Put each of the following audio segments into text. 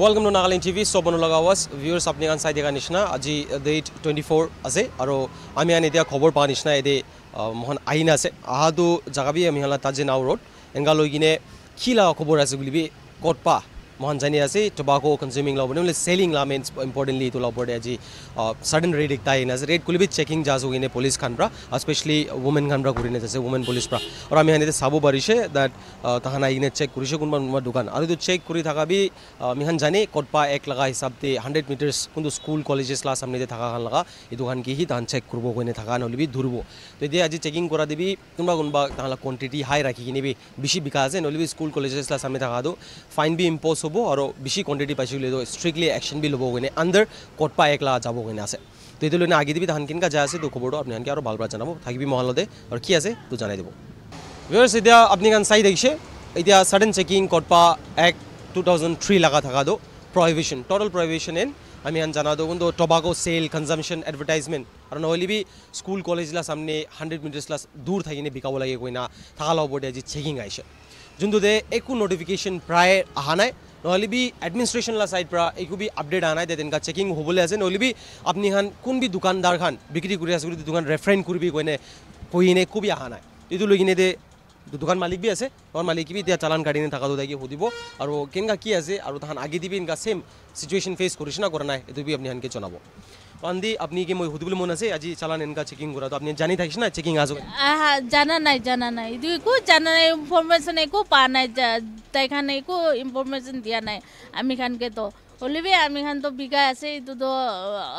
Welcome to Nagaland TV চবন লগা ৱাজ ভিউৰ্ছ আপুনি এখন চাই থকা নিচিনা আজি ডেট টুৱেণ্টি ফ'ৰ আছে আৰু আমি আন এতিয়া খবৰ পোৱা নিচিনা এদে মোহন আহিন আছে অহাটো জাগাবি আমি হ'লে তাত যে নাও ৰ'দ এংগা লৈ কিনে কি লাগা খবৰ আছে বুলিবি ক'ত পা মন জানি আছে টোবাকো কনজিমিং ল বনি সেললিং ল মেনস ইম্পর্টেন্টলি টলবব আজি সারডেন রেডিটে ইন আস রেট কুলবি চেকিং যা হগিনে পুলিশ খানড়া এসপেশালি ওমেন খানড়া গুরি নেসে ওমেন পুলিশড়া অর আমি এনে সাবো পারিছে দ্যাট তাহানা ইনে চেক কুরিসে গুনবা দোকান অর ইতু চেক করি থাকাবি মিহান জানি কোটপা এক লাগা হিসাবতে 100 মিট স্কুল কলেজেস লা সামনে থাকা লাগা ই দোকান গি হি ডান চেক করব কইনে থাকা নলবি ধরব তেদে আজি চেকিং করা দেবি তুমবা গুনবা তাহালা কোয়ান্টিটি হাই রাখি গিনিবি বেশি বিকাশ এন অলওয়েজ স্কুল কলেজেস লা সামনে থাকা দাও ফাইন বি ইমপো ল'ব আর বেশি কোয়ান্টিটি পাইছোঁ বুলি স্ট্রিক্টলি একশন বি লোব কিনে আন্ডার কোর্ট পা একলা যাব কিনে আছে তো এই লৈ আগে দিবি ধান কিনকা যা আছে তো খবৰটো আপোনালোকে আৰু ভালপৰা জনাব থাকবি মহালতে আর কি আছে তো জানাই দিব ভিউর্স এটা আপনি কান চাই দেখছে এটা সাডেন চেকিং কোর্ট পা এক টু থাউজেন্ড থ্রি লাগা থাকা দো প্রহিবিশন টোটাল প্রহিবিশন এন আমি আন জানা দো কিন্তু টোবাকো সেল কনজামশন অ্যাডভার্টাইজমেন্ট আর নহলে বি স্কুল কলেজলা সামনে হান্ড্রেড মিটার্সলা দূর থাকি বিকাব লাগে কইনা থাকা লব আজি চেকিং আইসে যোনটোতে একু নোটিফিকেশন প্রায় আহা নাই নহ'লে বি এডমিনিষ্ট্ৰেশ্যনৰ ছাইড পৰা একো বি আপডেট অনা নাই দে তেনেকুৱা চেকিং হ'বলৈ আছে নহ'লে বি আপুনি খান কোন বি দোকানদাৰ খান বিক্ৰী কৰি আছে গোটেই দোকান ৰেফ্ৰেইন কৰিবি কৈনে কৈ এনে কবি অহা নাই এইটো লৈ কিনে দে দোকান মালিক বি আছে দোকান মালিক বি এতিয়া চালান কাটি থকাটো থাকি সুধিব আৰু কেনেকুৱা কি আছে আৰু তাহান আগে দিবি এনেকুৱা ছেইম চিটুৱেশ্যন ফেচ কৰিছে না কৰা নাই এইটো বি আপুনি সেনেকৈ জনাব অন্দি আপনি কি মই সুধিবলৈ মন আছে আজি চালান এনেকুৱা চেকিং কৰা তো আপুনি জানি থাকিছে না চেকিং আজি জানা নাই জানা নাই এইটো একো জানা নাই ইনফৰ্মেশ্যন একো পোৱা নাই তাইখান একো ইনফৰ্মেশ্যন দিয়া নাই আমি খানকে তো হ'লেবে আমি খান তো বিঘা আছে এইটোতো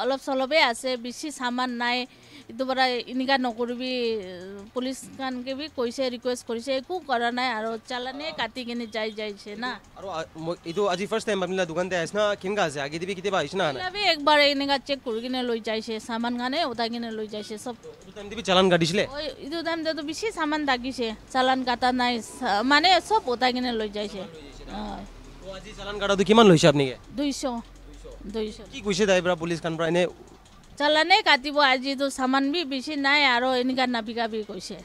অলপ চলপে আছে বেছি চামান নাই ইটো পৰা এনেকুৱা নকৰিবি পুলিচ কাৰণ কেবি কৈছে ৰিকুৱেষ্ট কৰিছে একো কৰা নাই আৰু চালানে কাটি কিনে যাই যাইছে না আৰু এইটো আজি ফাৰ্ষ্ট টাইম আপুনি দোকান আছে না কেনেকুৱা আছে আগে দিবি কেতিয়াবা আহিছে না আমি একবাৰ এনেকুৱা চেক কৰি কিনে লৈ যাইছে সামান কাৰণে উঠাই কিনে লৈ যাইছে চব টাইম দিবি চালান কাটিছিলে এইটো টাইম দিয়াতো বেছি সামান থাকিছে চালান কাটা নাই মানে চব উঠাই কিনে লৈ যাইছে অঁ আজি চালান কাটাটো কিমান লৈছে আপুনি দুইশ দুইশ কি কৈছে তাই পৰা পুলিচ চালানেই কাটিব আজি তো চামান বি বেছি নাই আৰু এনেকুৱা নাপিকা বি কৈছে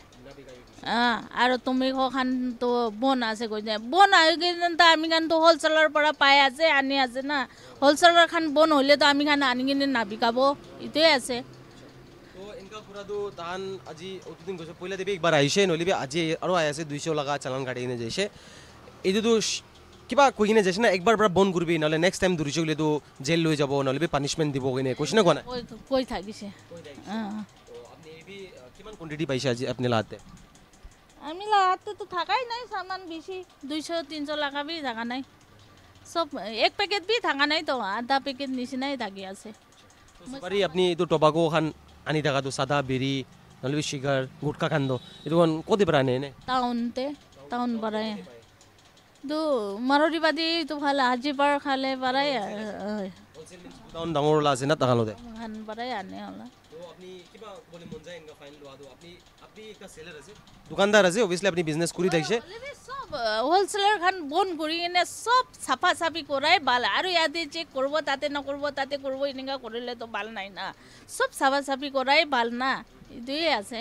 অঁ আৰু তুমি কখন তো বন আছে কৈছে বন আহিকেনে আমি কাৰণেতো হ'লচেলৰ পৰা পাই আছে আনি আছে না হ'লচেলৰ খান বন হ'লেতো আমি কাৰণে আনি কিনে নাপিকাব এইটোৱে আছে আহিছে নহ'লে আজি আৰু আহি আছে দুইশ লগা চালান কাটি কিনে যাইছে এইটোতো কিবা কৈ কিনে যাইছে না একবাৰ পৰা বন্ধ কৰিবি নহ'লে নেক্সট টাইম দুরি বুলি তো জেল লৈ যাব নহ'লে পানিছমেণ্ট দিব কিনে কৈছে নে কোৱা নাই কৈ থাকিছে কিমান কোয়ান্টিটি পাইছে আজি আপুনি লাতে আমি লাতে তো থাকাই নাই সামান বেশি 200 300 লাগা বি থাকা নাই সব এক প্যাকেট বি থাকা নাই তো আধা প্যাকেট নিচিনাই থাকি আছে পাৰি আপুনি এইটো টবাকো খান আনি থাকাটো চাদা বিৰি নহ'লে চিগাৰ গুটখা খান্দো এইটো ক'ত পৰা আনে টাউনতে টাউন পৰাই তো মাৰৰি বাদি তো ভাল আজি পাৰ খালে পাৰাই ডাঙৰ ডাঙৰ ওলা আছে না তাহাঁতে হান পাৰাই আনে দোকানদার আছে অবভিয়াসলি আপনি বিজনেস করি দেখছে সব হোলসেলার খান বন করি এনে সব সাফা সাফি করাই ভাল আর ইয়াদে যে করব তাতে না করব তাতে করব ইনগা করিলে তো ভাল নাই না সব সাফা সাফি করাই ভাল না দুই আছে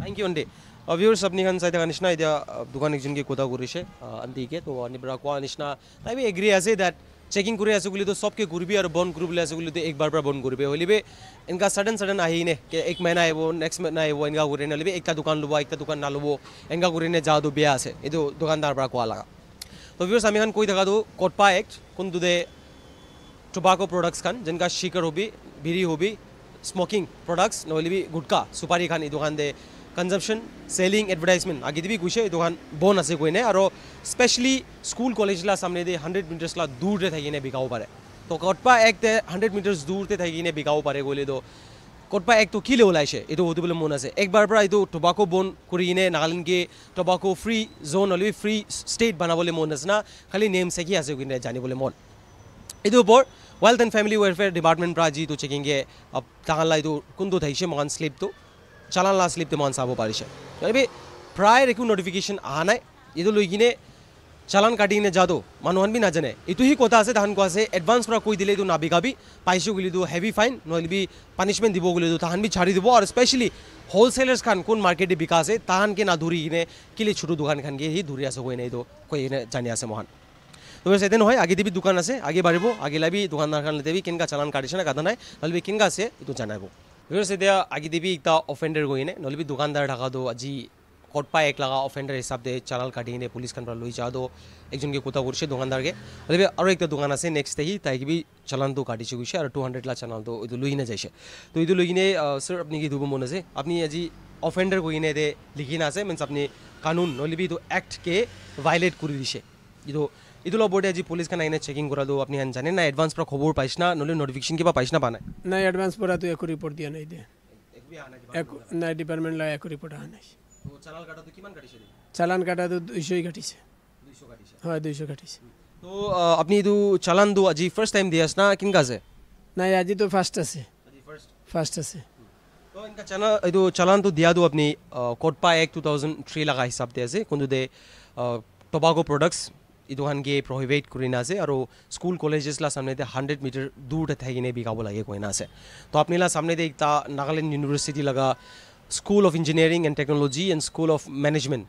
থ্যাংক ইউ অন্ডে भिवर्स अपनी खान सैन निचना दुकान एक जिनके कदा कर तो कह निचना आई भी एग्री आज दैट चेकिंग कर तो सबके घूरबी और बंद कर तो एक बार बंद कर इनका सडन सडन आने के एक महीना आब नेक्स महीना आब इनका हलि एक दुकान लुब एक दुकान ना लुब एनका जा तो बेहद आसे ये दुकानदार कह लगा तो भिवर्स आम कई थका कटपा एक कंटूदे टोबाको प्रडक्ट खान जिनका शिकर हबी भिरी हबी स्मोकिंग प्रडक्ट्स नी गुटका सुपारी खान दुकान दे কনজামশ্যন চেলিং এডভাৰটাইজমেণ্ট আগেদি গৈছে এই দোকান বন্ধ আছে গৈ নাই আৰু স্পেচিয়েলি স্কুল কলেজলা চামনে দি হাণ্ড্ৰেড মিটাৰ্ছলা দূৰতে থাকি কিনে বিকাব পাৰে তো কৰপা এক হাণ্ড্ৰেড মিটাৰ্ছ দূৰতে থাকি কিনে বিকাব পাৰে গ'লে তো কৰপা একটো কিলে ওলাইছে এইটো সুধিবলৈ মন আছে একবাৰ পৰা এইটো টবাকো বন কৰি কিনে নাগালেণ্ডকে টবাকো ফ্ৰী জ'ন হ'লে ফ্ৰী ষ্টেট বনাবলৈ মন আছে না খালি নেম চেকি আছে কিনে জানিবলৈ মন এইটো ওপৰত health and family welfare department পৰা যিটো চেকিংগে তাহাঁলা এইটো কোনটো থাকিছে মকান শ্লিপটো চালান লাস প্রায় ලිප්තමාන් নোটিফিকেশন আহা নাই නොටිෆිකේෂන් ආනයි কিনে চালান কাটি কাটিনে যাদো মানুহান বি নাজানে এইটোহি কথা আছে তাহান কোৱা আছে এডভান্স পৰা কৈ দিলে এইটো নাবিকাবি পাইছো বুলি দিওঁ হেভি ফাইন নহ'লে বি পানিশমেণ্ট দিব বুলি দিওঁ তাহান বি ছাড়ি দিব আৰু স্পেচিয়েলি হোলচেলাৰ্ছ খান কোন মাৰ্কেটে বিকা আছে তাহানকে না ধৰি কিনে কিলে ছোটো দোকান খানকে সি ধৰি আছে কৈ নাই এইটো কৈ কিনে জানি আছে মহান তো সেদিন হয় আগে দিবি দোকান আছে আগে বাঢ়িব আগে লাবি দোকানদার খান দেবি কেনেকুৱা চালান কাটিছে না কাটা নাই নহ'লে কেনেকুৱা আছে এটু জানাবো बिकॉज এতিয়া আগে বি একটা অফেন্ডার গইনে নলবি দোকানদার ঢাকা দো আজি কটপা এক লাগা অফেন্ডার হিসাব দে চালাল কাটিয়ে নে পুলিশ খান লই যা দো একজনকে কোথা করছে দোকানদারকে নলবি আরও একটা দোকান আছে নেক্সট হি তাইকে বি চালান তো কাটিছে গৈছে আর টু হান্ড্রেড লা চালান তো ওই লই না যাইছে তো এই লই কিনে স্যার আপনি কি দুবো মনে আছে আপনি আজি অফেন্ডার গইনে দে লিখি না আছে মিনস আপনি কানুন নলবি তো অ্যাক্টকে ভায়োলেট করে দিছে কিন্তু এইটো লগতে আজি পুলিচ কাৰণে আহিনে চেকিং কৰালোঁ আপুনি হেন জানে নাই এডভান্স পৰা খবৰ পাইছ না নহ'লে নটিফিকেশ্যন কিবা পাইছ না পা নাই নাই এডভান্স পৰাটো একো ৰিপৰ্ট দিয়া নাই দিয়া একো নাই ডিপাৰ্টমেণ্ট লৈ একো ৰিপৰ্ট অহা নাই চালান কাটাটো দুইশই কাটিছে হয় দুইশ কাটিছে তো আপুনি এইটো চালানটো আজি ফাৰ্ষ্ট টাইম দি আছে না কেনেকুৱা আছে নাই আজিতো ফাৰ্ষ্ট আছে ফাৰ্ষ্ট আছে এইটো চালানটো দিয়াটো আপুনি কোটপা এক টু থাউজেণ্ড থ্ৰী লগা হিচাপ দি আছে কোনটো দে টবাকো প্ৰডাক্টছ এইটো খান কি প্ৰহিবেট কৰি নাছে আৰু স্কুল কলেজেছলা চামনে এতিয়া হাণ্ড্ৰেড মিটাৰ দূৰতে থাকি কিনে বিকাব লাগে কৈ নাছে তো আপুনিলা চামনে দেই তা নাগালেণ্ড ইউনিভাৰ্চিটি লগা school of engineering and technology and school of management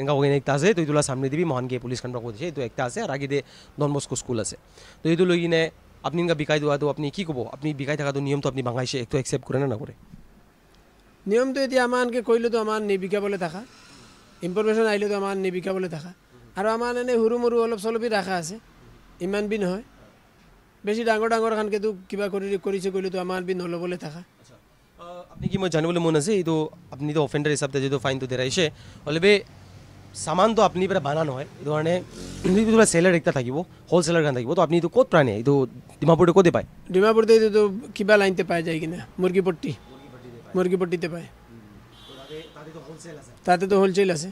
এনেকুৱা কৈ কিনে আছে তো এইটোলা চামনে দিবি মহান গিয়ে পুলিচ খণ্ড কৈছে এইটো এটা আছে আৰু আগেদে ডনবস্কো স্কুল আছে তো এইটো লৈ কিনে আপুনি এনেকুৱা বিকাই দিয়াটো আপুনি কি ক'ব আপুনি বিকাই থকাটো নিয়মটো আপুনি ভাঙাইছে এইটো একচেপ্ট কৰে নে নকৰে নিয়মটো এতিয়া আমাৰ এনেকৈ কৰিলেতো আমাৰ নিবিকাবলৈ থাকা ইনফৰমেশ্যন আহিলেতো আমাৰ নিবিকাবলৈ থাকা আৰু আমাৰ এনেই সৰু মৰু অলপ চলপি ৰাখা আছে ইমান বি নহয় বেছি ডাঙৰ ডাঙৰ কাৰণকেতো কিবা কৰি কৰিছে কৰিলেতো আমাৰ বি নল'বলৈ থাকা আপুনি কি মই জানিবলৈ মন আছে এইটো আপুনিতো অফেণ্ডাৰ হিচাপে যিটো ফাইনটো দেৰাইছে অলপে চামানটো আপুনি পৰা বানা নহয় এইটো কাৰণে চেলাৰ এটা থাকিব হ'লচেলাৰ কাৰণে থাকিব তো আপুনি এইটো ক'ত প্ৰাণে এইটো ডিমাপুৰতে ক'তে পায় ডিমাপুৰতে এইটোতো কিবা লাইনতে পাই যায় কিনে মুৰ্গীপট্টি মুৰ্গীপট্টিতে পায় তাতেতো হ'লচেল আছে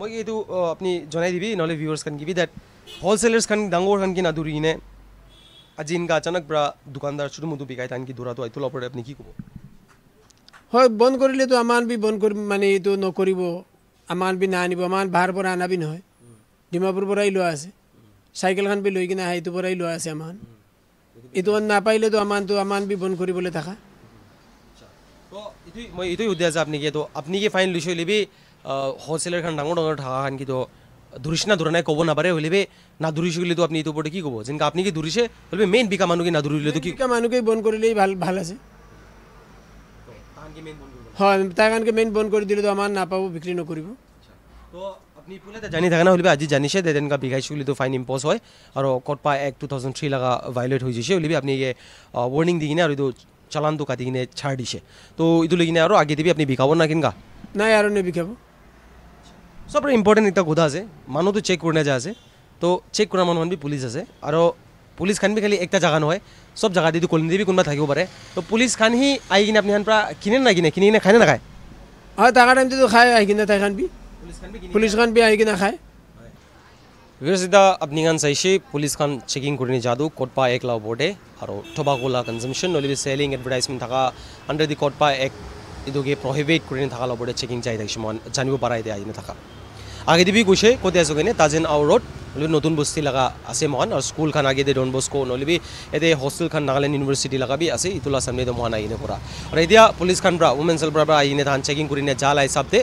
মই এইটো আপুনি জনাই দিবি নহ'লে ভিউৰ্ছ খান কিবি দেট হ'লচেলাৰ্ছ খান ডাঙৰ খান কি নাদুৰি নে আজি ইনকা আচানক পৰা দোকানদাৰ চুটো মুটো বিকাই তানকি দৌৰাটো আইটো লপৰে আপুনি কি ক'ব হয় বন্ধ কৰিলেতো আমাৰ বি বন্ধ কৰি মানে এইটো নকৰিব আমাৰ বি নানিব আমাৰ বাহাৰ পৰা আনাবি নহয় ডিমাপুৰ পৰাই লোৱা আছে চাইকেলখন বি লৈ কিনে আহে এইটো পৰাই লোৱা আছে আমাৰ এইটো নাপালেতো আমাৰতো আমাৰ বি বন্ধ কৰিবলৈ থাকা মই এইটোৱে সুধি আপুনি কি এইটো আপুনি কি ফাইন লৈছো লিবি হোলচেলাৰ খান ডাঙৰ ডাঙৰ থকা খান কিন্তু ধৰিছে না ধৰা নাই ক'ব নাপাৰে হ'লে বে না ধৰিছে বুলিতো আপুনি এইটো ওপৰতে কি ক'ব যেনেকৈ আপুনি কি ধৰিছে হ'লে মেইন বিকা মানুহ কি না ধৰিলেতো কি বিকা মানুহকেই বন্ধ কৰিলেই ভাল ভাল আছে হয় তাৰ কাৰণে মেইন বন্ধ কৰি দিলেতো আমাৰ নাপাব বিক্ৰী নকৰিব জানি থাকে না বুলি আজি জানিছে যে তেনেকুৱা বিঘাইছোঁ বুলিতো ফাইন ইম্প'জ হয় আৰু ক'ত পা এক টু থাউজেণ্ড থ্ৰী লগা ভাইলেট হৈ যাইছে বুলিবি আপুনি ৱৰ্ণিং দি কিনে আৰু এইটো চালানটো কাটি কিনে ছাৰ দিছে তো এইটো লৈ কিনে আৰু আগে দিবি আপুনি বিকাব না কেনেকুৱা নাই আৰু নিবিকাব চবৰে ইম্পৰ্টেণ্ট এটা সোধা আছে মানুহটো চেক কৰি নাযায় আছে তো চেক কৰা মানুহ বি পুলিচ আছে আৰু পুলিচ খান বি খালি একটা জাগা নহয় চব জাগা দিটো কলনি দিবি কোনোবা থাকিব পাৰে তো পুলিচ খান সি আহি কিনে আপুনি পৰা কিনে নাই কিনে কিনি কিনে খাই নে নাখায় হয় টাকা টাইমটো খাই আহি কিনে তাই খান বি পুলিচ খান বি আহি কিনে খায় ৰিজিতা আপুনি খান চাইছে পুলিচ খান চেকিং কৰি নিজাদো ক'ত পা একলা ওপৰতে আৰু টবাকোলা কনজামশ্যন নহ'লে চেলিং এডভাৰটাইজমেণ্ট থকা আণ্ডাৰ দি ক'ত পা এক আগেদি বি গৈছে কতে আছো কেনে তাজেন আউৰত হলিবি নতুন বস্তি লগা আছে মহান আৰু স্কুলখন আগেদি ডন বস্কো নহলিবি এতে হোষ্টেলখন নাগালেণ্ড ইউনিভাৰ্চিটি লগাবি আছে ইটোলা চামনে এতিয়া মহান আহিনে পৰা আৰু এতিয়া পুলিচ খান পৰা ৱমেনছ হেল্পৰ পৰা আহিনে ধান চেকিং কৰিনে জাল হিচাপে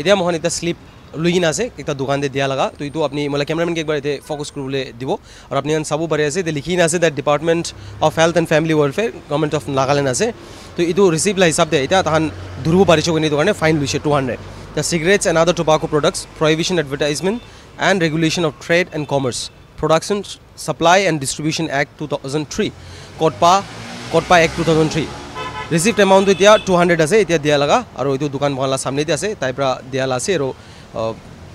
এতিয়া মহান এতিয়া শ্লিপ লৈ কিনে আছে এটা দোকান দে দিয়া লগা তো এইটো আপুনি মানে কেমেৰামেন কেবাৰ এতিয়া ফ'কাছ কৰিবলৈ দিব আৰু আপুনি ইমান চাব পাৰি আছে এতিয়া লিখি কিনে আছে that department of health and family welfare government of Nagaland আছে তো এইটো ৰিচিপ্ট হিচাপে এতিয়া তাহান ধৰিব পাৰিছোঁ কিন্তু এইটো কাৰণে ফাইন লৈছে two hundred the cigarettes and other tobacco products, prohibition advertisement and regulation of trade and commerce, production, supply and distribution act 2003, Kotpa act 2003. Received amount with 200 as a etia dialaga, or with Dukan Bala Samnitase, Taipra Dialasero,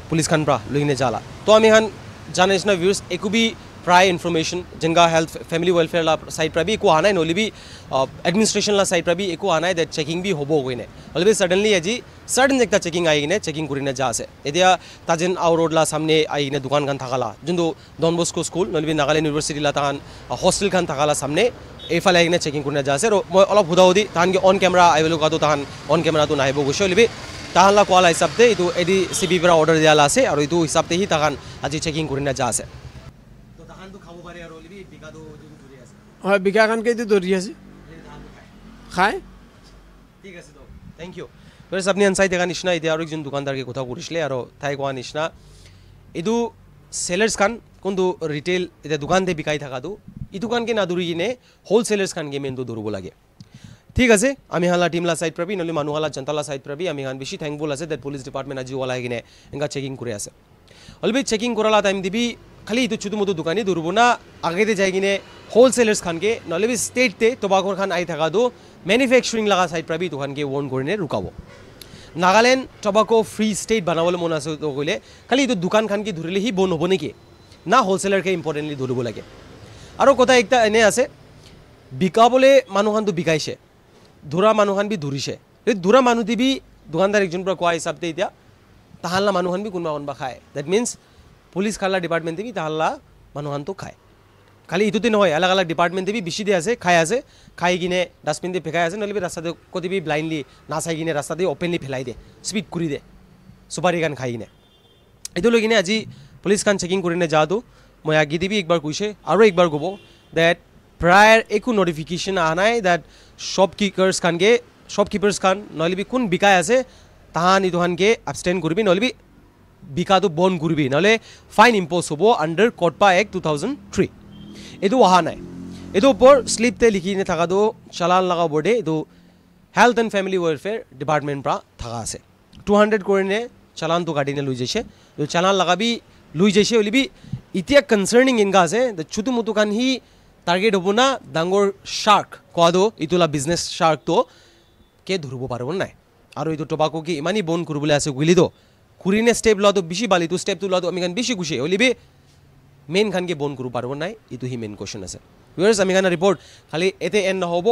Police Canbra, Luinejala. Tommy Han, Janesna views, it could be প্ৰায় information জেংগা health family welfare side পৰা বি একো অহা নাই নহ'লে বি এডমিনিষ্ট্ৰেশ্যনৰ চাইড পৰা বি একো অহা নাই ডেট চেকিং বি হ'ব গৈ নাই নহ'লে বি চাডেনলি আজি চাডেন এটা চেকিং আহি কিনে চেকিং কৰি নাই যা আছে এতিয়া তাজেন আউ ৰোডলা চামনে আহি কিনে দোকানখন থাকালা যোনটো ডন বস্কো স্কুল নহ'লে বি নাগালেণ্ড ইউনিভাৰ্চিটিলা তাহান হোষ্টেলখন থাকালা চামনে এইফালে আহি কিনে চেকিং কৰি নাই যা আছে আৰু মই অলপ সোধা সুধি তাহানকে অন কেমেৰা আহিব লগাটো তাহান অন কেমেৰাটো নাহিব গৈছে হ'লে বি তাহানলা কোৱালা হিচাপতে এইটো এডি চি বিৰ পৰা অৰ্ডাৰ দিয়ালা আছে আৰু এইটো হিচাপতে সি তাহান আজি চেকিং কৰি নাই যা আছে হয় বিকাখন কেইটো ধৰি আছে খায় ঠিক আছে দিয়ক থেংক ইউ প্লেছ আপুনি চাই থকা নিচিনা এতিয়া আৰু একজন দোকানদাৰকে কথা কৰিছিলে আৰু তাই কোৱা নিচিনা এইটো চেলাৰ্ছ খান কোনটো ৰিটেইল এতিয়া দোকানতে বিকাই থকাটো এইটো কাৰণকে নাদৰি কিনে হ'লচেলাৰ্ছ খানকে মেইনটো ধৰিব লাগে ঠিক আছে আমি হালা টিমলা চাইড পাবি নহ'লে মানুহালা জনতালা চাইড পাবি আমি খান বেছি থেংকফুল আছে দেট পুলিচ ডিপাৰ্টমেণ্ট আজি ওলাই কিনে এনেকুৱা চেকিং কৰি আছে অলপ চেকিং কৰালা টাইম দিবি খালি এইটো চুটো মতো দোকানী না আগেদি যাই কিনে হোলচেলাৰ্ছ খানকে নহ'লে বি ষ্টেটে টবাকৰ খান আহি থকাটো মেনুফেকচাৰিং লগা চাইড পৰা বি তোখানকে ৱৰ্ণ কৰিনে ৰোকাব নাগালেণ্ড টবাকো ফ্ৰী ষ্টেট বনাবলৈ মন আছে তো কৰিলে খালি এইটো দোকানখনকে ধৰিলে সি বন হ'ব নেকি না হোলচেলাৰকে ইম্পৰ্টেণ্টলি ধৰিব লাগে আৰু কথা এটা এনে আছে বিকাবলৈ মানুহখনটো বিকাইছে ধৰা মানুহখন বি ধৰিছে ধৰা মানুহ দি বি দোকানদাৰ একজন পৰা কোৱা হিচাপতে এতিয়া তাহাল্লা মানুহখন কোনোবা কোনোবা খায় ডেট মিনছ পুলিচ খাল্লাৰ ডিপাৰ্টমেণ্টে বি তাহাল্লা মানুহখনটো খায় খালি ইটোতে নহয় আলাগ আলাগ ডিপার্টমেন্টে বি বেশি দিয়ে আছে খাই আছে খাই কিনে ডাস্টবিন দিয়ে ফেকাই আছে নহ'লে রাস্তাতে ৰাস্তাতে ক'ত বি ব্লাইণ্ডলি নাচাই কিনে ৰাস্তাতে অ'পেনলি ফেলাই দে স্পিড করে দে সুপারি গান খাই কিনে এইটো লৈ কিনে আজি পুলিশ খান চেকিং কৰিনে যাওঁতো মই আগে দিবি একবার কৈছে আরও একবার ক'ব দ্যাট প্রায় একো নোটিফিকেশন অহা নাই দ্যাট শ্বপ কিকাৰ্ছ খানকে শ্বপ কিপাৰ্ছ খান নহ'লে বি কোন বিকাই আছে তাহান ইটোহানকে আবষ্টেণ্ড করবি নহ'লে বি বিকাটো বন্ধ করবি নহ'লে ফাইন ইম্প'জ হ'ব under COTPA act two thousand three এইটো অহা নাই এইটো ওপৰ শ্লিপতে লিখি কিনে চালান লগা বৰ্ডে এইটো health and family welfare department পৰা থকা আছে টু হাণ্ড্ৰেড কৰিনে চালানটো কাটিনে লৈ যাইছে চালান লগা বি লৈ যাইছে বুলি বি এতিয়া কনচাৰ্ণিং এনেকুৱা আছে ছুটু মুটু কাৰণ সি টাৰ্গেট হ'ব না ডাঙৰ শ্বাৰ্ক কোৱাটো এইটোলা বিজনেছ শ্বাৰ্কটো কে ধৰিব পাৰিব নাই আৰু এইটো টবাকো কি ইমানেই বন্ধ কৰিবলৈ আছে গুলিটো খুৰিনে ষ্টেপ লোৱাটো বেছি বালিটো ষ্টেপটো লোৱাটো আমি কাৰণ বেছি গুচি অলিবি মেইন খানকে বন্ধ কৰিব পাৰিব নাই এইটো সি মেইন কুৱেশ্যন আছে ৱেয়াৰ আমি খান ৰিপৰ্ট খালি এতিয়া এণ্ড নহ'ব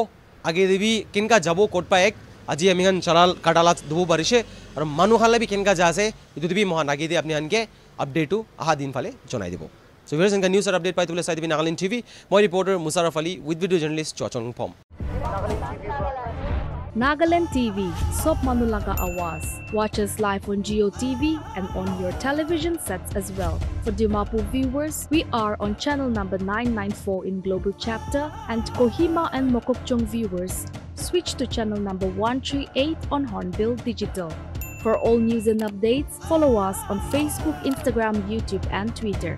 আগে দিবি কেনেকুৱা যাব ক'ত পাই এক আজি আমি খান চালাল কাডালাত ধুব পাৰিছে আৰু মানুহ খালে বি কেনেকুৱা যা আছে এইটো দিবি মহান আগে দি আপুনি আনকে আপডেটটো অহা দিন ফালে জনাই দিব চ' ৱেয়াৰ এনেকুৱা নিউজৰ আপডেট পাই দিবলৈ চাই দিবি নাগালেণ্ড টিভি মই reporter Musharraf Ali with video' journalist চচং from Nagaland TV, Sop Manulaga Awas. Watch us live on Geo TV and on your television sets as well. For Dumapu viewers, we are on channel number 994 in Global Chapter and Kohima and Mokokchong viewers, switch to channel number 138 on Hornbill Digital. For all news and updates, follow us on Facebook, Instagram, YouTube and Twitter.